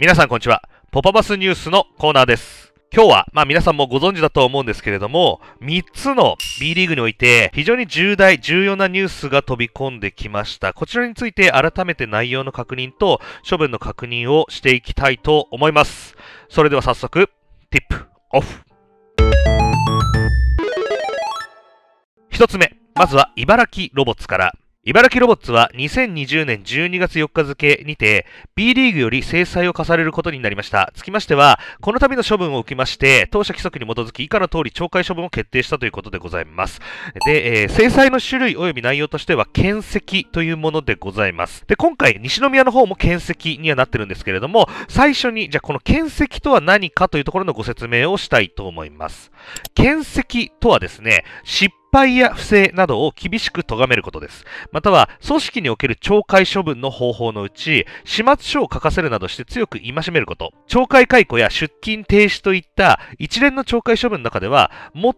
皆さんこんにちは。ポパバスニュースのコーナーです。今日は、まあ皆さんもご存知だと思うんですけれども、3つの B リーグにおいて非常に重大、重要なニュースが飛び込んできました。こちらについて改めて内容の確認と処分の確認をしていきたいと思います。それでは早速、ティップオフ。1つ目、まずは茨城ロボッツから。茨城ロボッツは2020年12月4日付にて B リーグより制裁を課されることになりました。つきましては、この度の処分を受けまして、当社規則に基づき以下の通り懲戒処分を決定したということでございます。で、えー、制裁の種類及び内容としては、検跡というものでございます。で、今回、西宮の方も検跡にはなってるんですけれども、最初に、じゃあこの検跡とは何かというところのご説明をしたいと思います。検跡とはですね、失敗や不正などを厳しく咎めることです。または、組織における懲戒処分の方法のうち、始末書を書かせるなどして強く戒めること、懲戒解雇や出勤停止といった一連の懲戒処分の中では、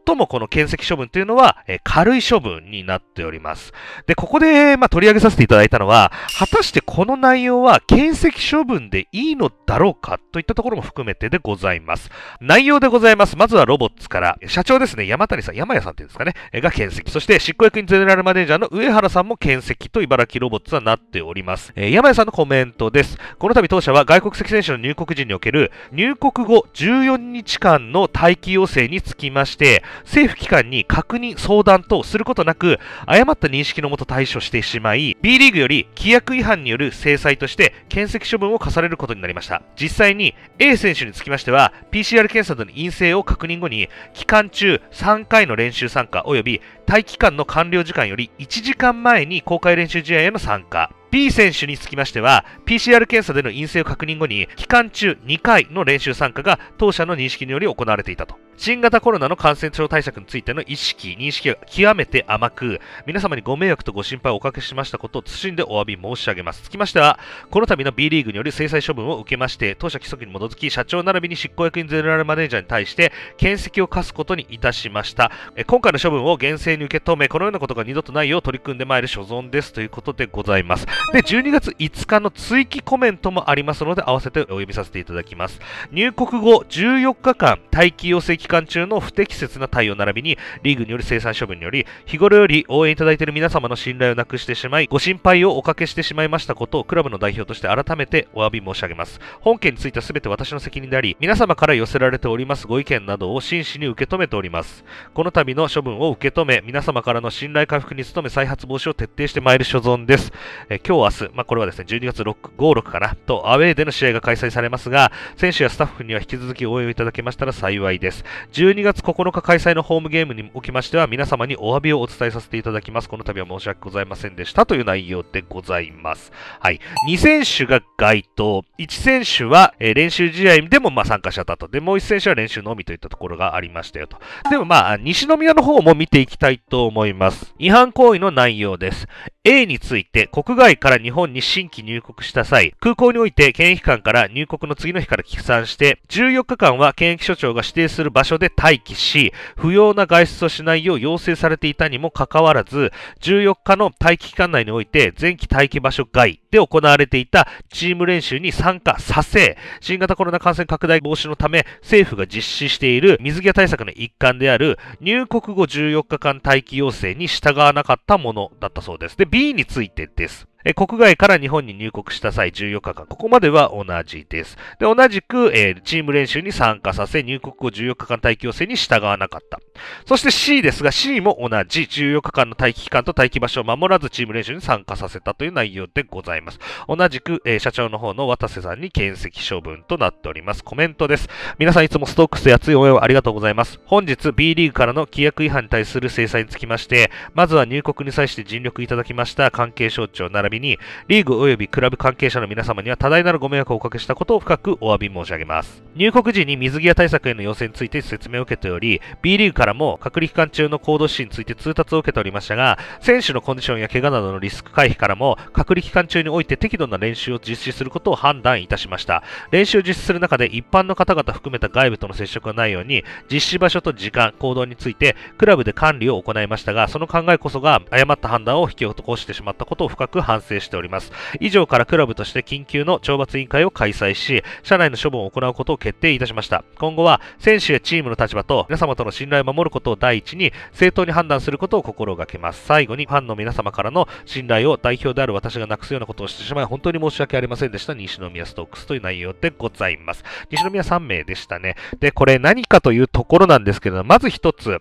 最もこの検責処分というのは、え軽い処分になっております。で、ここで、まあ、取り上げさせていただいたのは、果たしてこの内容は検責処分でいいのだろうかといったところも含めてでございます。内容でございます。まずはロボッツから、社長ですね、山谷さん、山谷さんっていうんですかね、が検責。そして執行役員ゼネラルマネージャーの上原さんも検責と茨城ロボッツはなっております。えー、山谷さんのコメントです。この度当社は外国籍選手の入国時における入国後14日間の待機要請につきまして、政府機関に確認、相談等することなく、誤った認識のもと対処してしまい、B リーグより規約違反による制裁として検責処分を課されることになりました。実際に A 選手につきましては、PCR 検査の陰性を確認後に、期間中3回の練習参加及びり、待機期間の完了時間より1時間前に公開練習試合への参加。B 選手につきましては、PCR 検査での陰性を確認後に、期間中2回の練習参加が当社の認識により行われていたと。新型コロナの感染症対策についての意識、認識が極めて甘く、皆様にご迷惑とご心配をおかけしましたことを謹んでお詫び申し上げます。つきましては、この度の B リーグによる制裁処分を受けまして、当社規則に基づき、社長並びに執行役員ゼネラルマネージャーに対して、見責を課すことにいたしました。え今回の処分を厳正に受け止め、このようなことが二度とないよう取り組んでまいる所存ですということでございます。で、12月5日の追記コメントもありますので、合わせてお読みさせていただきます。入国後14日間、待機要請期間中の不適切な対応並びにリーグによる生産処分により日頃より応援いただいている皆様の信頼をなくしてしまいご心配をおかけしてしまいましたことをクラブの代表として改めてお詫び申し上げます本件については全て私の責任であり皆様から寄せられておりますご意見などを真摯に受け止めておりますこの度の処分を受け止め皆様からの信頼回復に努め再発防止を徹底してまいる所存です、え今日明日、まあ、これはですね12月6、56かなとアウェーでの試合が開催されますが選手やスタッフには引き続き応援をいただけましたら幸いです12月9日開催のホームゲームにおきましては、皆様にお詫びをお伝えさせていただきます。この度は申し訳ございませんでしたという内容でございます。はい。2選手が該当、1選手は、え練習試合でもま参加者だと。で、もう1選手は練習のみといったところがありましたよと。でもまあ、西宮の方も見ていきたいと思います。違反行為の内容です。A について国外から日本に新規入国した際、空港において検疫官から入国の次の日から帰算して、14日間は検疫所長が指定する場所で待機し、不要な外出をしないよう要請されていたにもかかわらず、14日の待機期間内において前期待機場所外で行われていたチーム練習に参加させ、新型コロナ感染拡大防止のため政府が実施している水際対策の一環である入国後14日間待機要請に従わなかったものだったそうです。で、B についてです。え国外から日本に入国した際14日間、ここまでは同じです。で同じく、えー、チーム練習に参加させ、入国後14日間待機要請に従わなかった。そして C ですが、C も同じ14日間の待機期間と待機場所を守らずチーム練習に参加させたという内容でございます。同じく、えー、社長の方の渡瀬さんに検責処分となっております。コメントです。皆さんいつもストックスで熱い応援をありがとうございます。本日 B リーグからの規約違反に対する制裁につきまして、まずは入国に際して尽力いただきました関係省庁並びびに、リーグ及びクラブ関係者の皆様には多大なるご迷惑をおかけしたことを深くお詫び申し上げます。入国時に水際対策への要請について説明を受けており、B リーグからも隔離期間中の行動指針について通達を受けておりましたが、選手のコンディションや怪我などのリスク回避からも、隔離期間中において適度な練習を実施することを判断いたしました。練習を実施する中で一般の方々含めた外部との接触がないように、実施場所と時間、行動について、クラブで管理を行いましたが、その考えこそが誤った判断を引き起こしてしまったことを深く反反省しております。以上からクラブとして緊急の懲罰委員会を開催し、社内の処分を行うことを決定いたしました。今後は、選手やチームの立場と皆様との信頼を守ることを第一に、正当に判断することを心がけます。最後に、ファンの皆様からの信頼を代表である私がなくすようなことをしてしまい、本当に申し訳ありませんでした。西宮ストックスという内容でございます。西宮3名でしたね。で、これ何かというところなんですけど、まず1つ、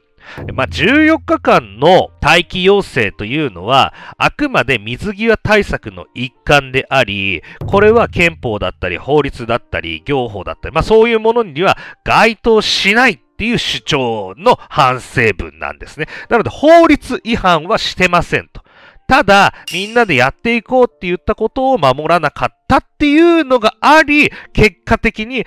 まあ、14日間の待機要請というのは、あくまで水際対策の一環であり、これは憲法だったり、法律だったり、行法だったり、まあ、そういうものには該当しないっていう主張の反省文なんですね。なので、法律違反はしてませんと。ただ、みんなでやっていこうって言ったことを守らなかったっていうのがあり、結果的に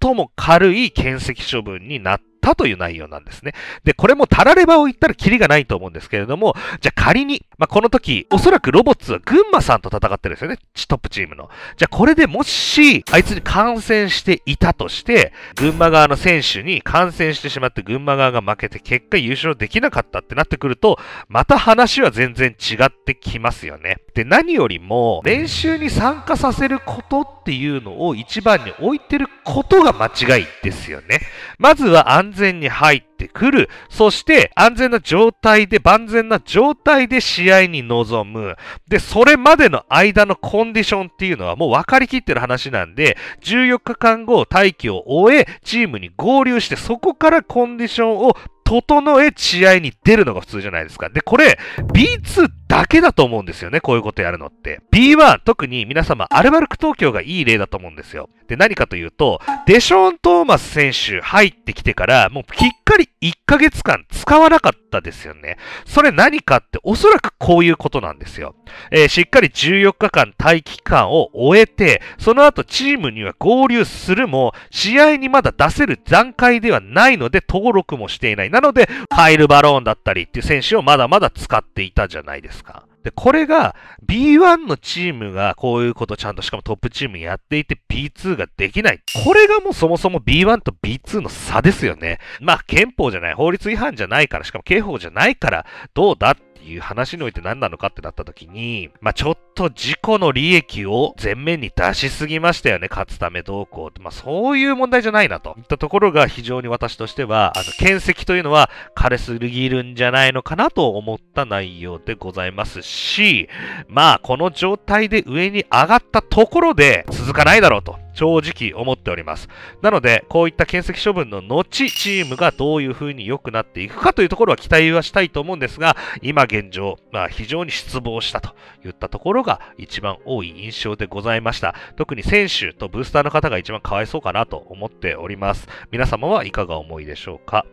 最も軽い検責処分になった。ったという内容なんですね。で、これもタラレバを言ったらキリがないと思うんですけれども、じゃあ仮に、まあ、この時、おそらくロボッツは群馬さんと戦ってるんですよね、トップチームの。じゃあこれでもし、あいつに感染していたとして、群馬側の選手に感染してしまって、群馬側が負けて、結果優勝できなかったってなってくると、また話は全然違ってきますよね。で、何よりも、練習に参加させることっていうのを一番に置いてることが間違いですよね。まずは安全に入ってくる。そして安全な状態で、万全な状態で試合に臨む。で、それまでの間のコンディションっていうのはもう分かりきってる話なんで、14日間後、待機を終え、チームに合流して、そこからコンディションを整え試合に出るのが普通じゃないですか。で、これ、B2 だけだと思うんですよね、こういうことやるのって。B1、特に皆様、アルバルク東京がいい例だと思うんですよ。で、何かというと、デショーン・トーマス選手入ってきてから、もうきっかり1ヶ月間使わなかったですよね。それ何かって、おそらくこういうことなんですよ。えー、しっかり14日間待機期間を終えて、その後チームには合流するも、試合にまだ出せる段階ではないので、登録もしていない。なので、ハイル・バローンだったりっていう選手をまだまだ使っていたじゃないですか。で、これが B1 のチームがこういうことちゃんとしかもトップチームやっていて B2 ができない。これがもうそもそも B1 と B2 の差ですよね。まあ憲法じゃない、法律違反じゃないから、しかも刑法じゃないからどうだっいう話において何なのかってなった時に、まあ、ちょっと事故の利益を前面に出しすぎましたよね、勝つためどうこうって、まあ、そういう問題じゃないなといったところが非常に私としては、あの、見石というのは枯れすぎるんじゃないのかなと思った内容でございますし、まあ、この状態で上に上がったところで続かないだろうと。正直思っております。なので、こういった検跡処分の後、チームがどういうふうに良くなっていくかというところは期待はしたいと思うんですが、今現状、まあ、非常に失望したといったところが一番多い印象でございました。特に選手とブースターの方が一番かわいそうかなと思っております。皆様はいかがお思いでしょうか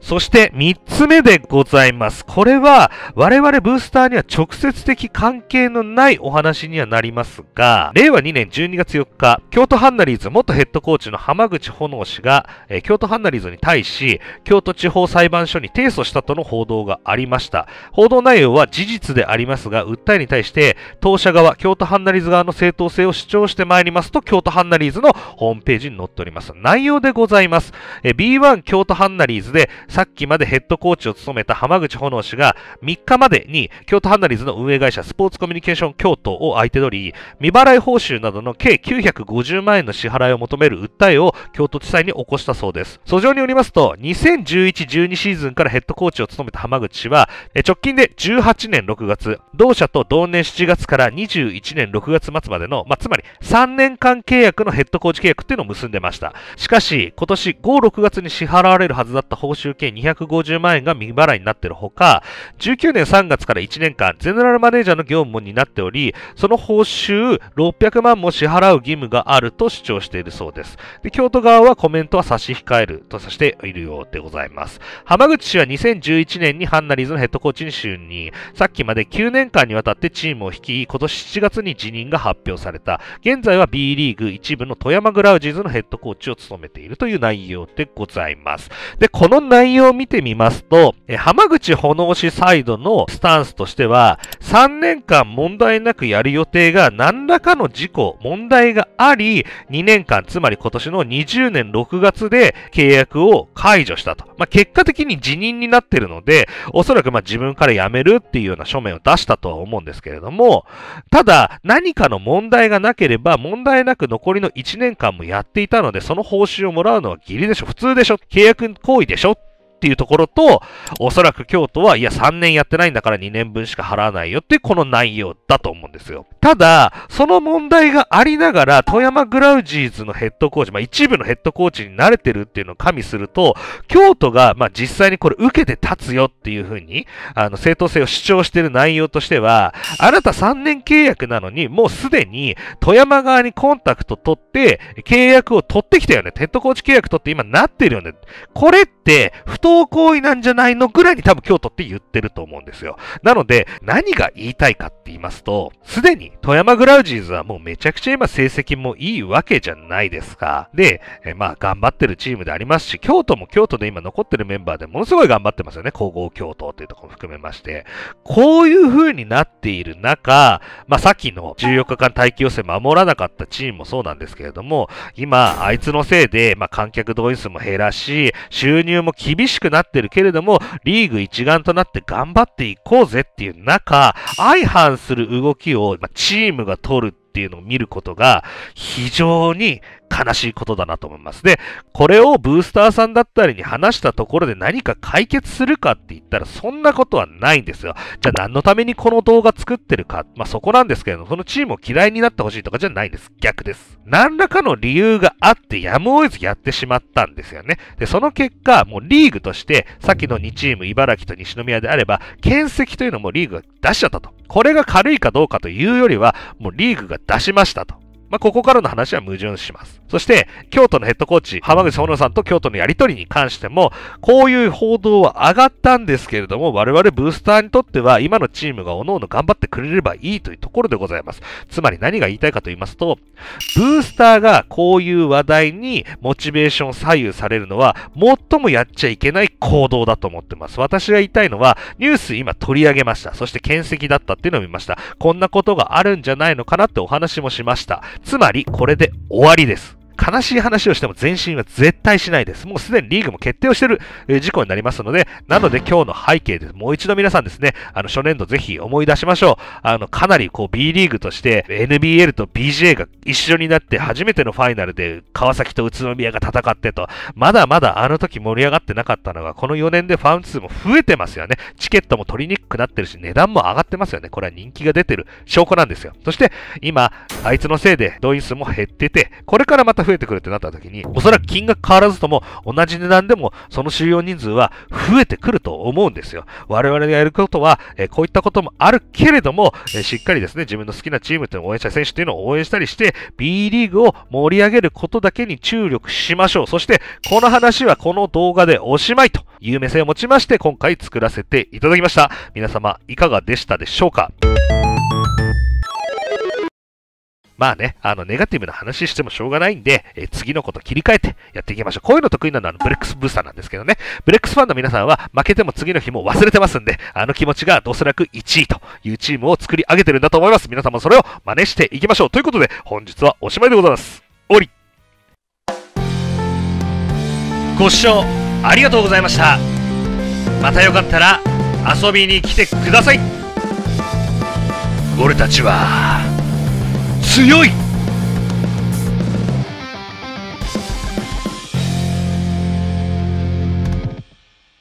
そして3つ目でございます。これは我々ブースターには直接的関係のないお話にはなりますが、令和2年12月4日、京都ハンナリーズ元ヘッドコーチの浜口炎氏が、えー、京都ハンナリーズに対し、京都地方裁判所に提訴したとの報道がありました。報道内容は事実でありますが、訴えに対して、当社側、京都ハンナリーズ側の正当性を主張してまいりますと、京都ハンナリーズのホームページに載っております。内容でございます。えー、B1 京都ハンナリーズでで、さっきまでヘッドコーチを務めた浜口炎氏が3日までに京都ハンナリーズの運営会社スポーツコミュニケーション京都を相手取り、未払い報酬などの計950万円の支払いを求める訴えを京都地裁に起こしたそうです。訴状によりますと、2011-12シーズンからヘッドコーチを務めた浜口氏は、直近で18年6月、同社と同年7月から21年6月末までの、まあ、つまり3年間契約のヘッドコーチ契約っていうのを結んでました。しかし、今年5、6月に支払われるはずだった報報酬計250万円が未払いになっているほか、19年3月から1年間、ゼネラルマネージャーの業務になっており、その報酬600万も支払う義務があると主張しているそうです。で京都側はコメントは差し控えるとさしているようでございます。浜口氏は2011年にハンナリーズのヘッドコーチに就任。さっきまで9年間にわたってチームを率い、今年7月に辞任が発表された。現在は B リーグ1部の富山グラウジーズのヘッドコーチを務めているという内容でございます。で、このの内容を見てみますと、え浜口保能氏サイドのスタンスとしては、3年間問題なくやる予定が何らかの事故、問題があり、2年間、つまり今年の20年6月で契約を解除したと。まあ、結果的に辞任になってるので、おそらくま自分から辞めるっていうような書面を出したとは思うんですけれども、ただ、何かの問題がなければ、問題なく残りの1年間もやっていたので、その報酬をもらうのは義理でしょ、普通でしょ、契約行為でしょっていうところと、おそらく京都は、いや、3年やってないんだから2年分しか払わないよってこの内容だと思うんですよ。ただ、その問題がありながら、富山グラウジーズのヘッドコーチ、まあ、一部のヘッドコーチに慣れてるっていうのを加味すると、京都が、まあ、実際にこれ受けて立つよっていうふうに、あの、正当性を主張してる内容としては、あなた3年契約なのに、もうすでに富山側にコンタクト取って、契約を取ってきたよね。ヘッドコーチ契約取って今なってるよね。これって、不当当行為なんじゃないのぐらいに多分京都って言ってると思うんですよ。なので、何が言いたいかって言いますと、すでに富山グラウジーズはもうめちゃくちゃ今成績もいいわけじゃないですか。で、えまあ頑張ってるチームでありますし、京都も京都で今残ってるメンバーでものすごい頑張ってますよね。皇后京都っていうところも含めまして。こういう風になっている中、まあさっきの14日間待機要請守らなかったチームもそうなんですけれども、今、あいつのせいで、まあ観客動員数も減らし、収入も厳しくなってるけれども、リーグ一丸となって頑張っていこうぜっていう中、相反する動きをチームが取るっていうのを見ることが非常に悲しいことだなと思います。で、これをブースターさんだったりに話したところで何か解決するかって言ったらそんなことはないんですよ。じゃあ何のためにこの動画作ってるか、まあそこなんですけれども、そのチームを嫌いになってほしいとかじゃないんです。逆です。何らかの理由があってやむを得ずやってしまったんですよね。で、その結果、もうリーグとして、さっきの2チーム、茨城と西宮であれば、県籍というのもリーグが出しちゃったと。これが軽いかどうかというよりは、もうリーグが出しましたと。まあ、ここからの話は矛盾します。そして、京都のヘッドコーチ、浜口野さんと京都のやりとりに関しても、こういう報道は上がったんですけれども、我々ブースターにとっては、今のチームが各々頑張ってくれればいいというところでございます。つまり何が言いたいかと言いますと、ブースターがこういう話題にモチベーション左右されるのは、最もやっちゃいけない行動だと思ってます。私が言いたいのは、ニュース今取り上げました。そして、見石だったっていうのを見ました。こんなことがあるんじゃないのかなってお話もしました。つまりこれで終わりです。悲しい話をしても前進は絶対しないです。もうすでにリーグも決定をしている、え事故になりますので、なので今日の背景です。もう一度皆さんですね、あの、初年度ぜひ思い出しましょう。あの、かなりこう B リーグとして NBL と BJ が一緒になって初めてのファイナルで川崎と宇都宮が戦ってと、まだまだあの時盛り上がってなかったのが、この4年でファン数も増えてますよね。チケットも取りにくくなってるし、値段も上がってますよね。これは人気が出てる証拠なんですよ。そして、今、あいつのせいで動員数も減ってて、これからまた増増えてくるってなった時に、おそらく金額変わらずとも、同じ値段でも、その収容人数は増えてくると思うんですよ。我々がやることは、えこういったこともあるけれども、えしっかりですね、自分の好きなチームというのを応援した選手っていうのを応援したりして、B リーグを盛り上げることだけに注力しましょう。そして、この話はこの動画でおしまいという目線を持ちまして、今回作らせていただきました。皆様、いかがでしたでしょうかまあね、あの、ネガティブな話してもしょうがないんで、え次のこと切り替えてやっていきましょう。こういうの得意なのは、ブレックスブースターなんですけどね。ブレックスファンの皆さんは、負けても次の日も忘れてますんで、あの気持ちがおそらく1位というチームを作り上げてるんだと思います。皆様それを真似していきましょう。ということで、本日はおしまいでございます。おりご視聴ありがとうございました。またよかったら遊びに来てください。俺たちは。強い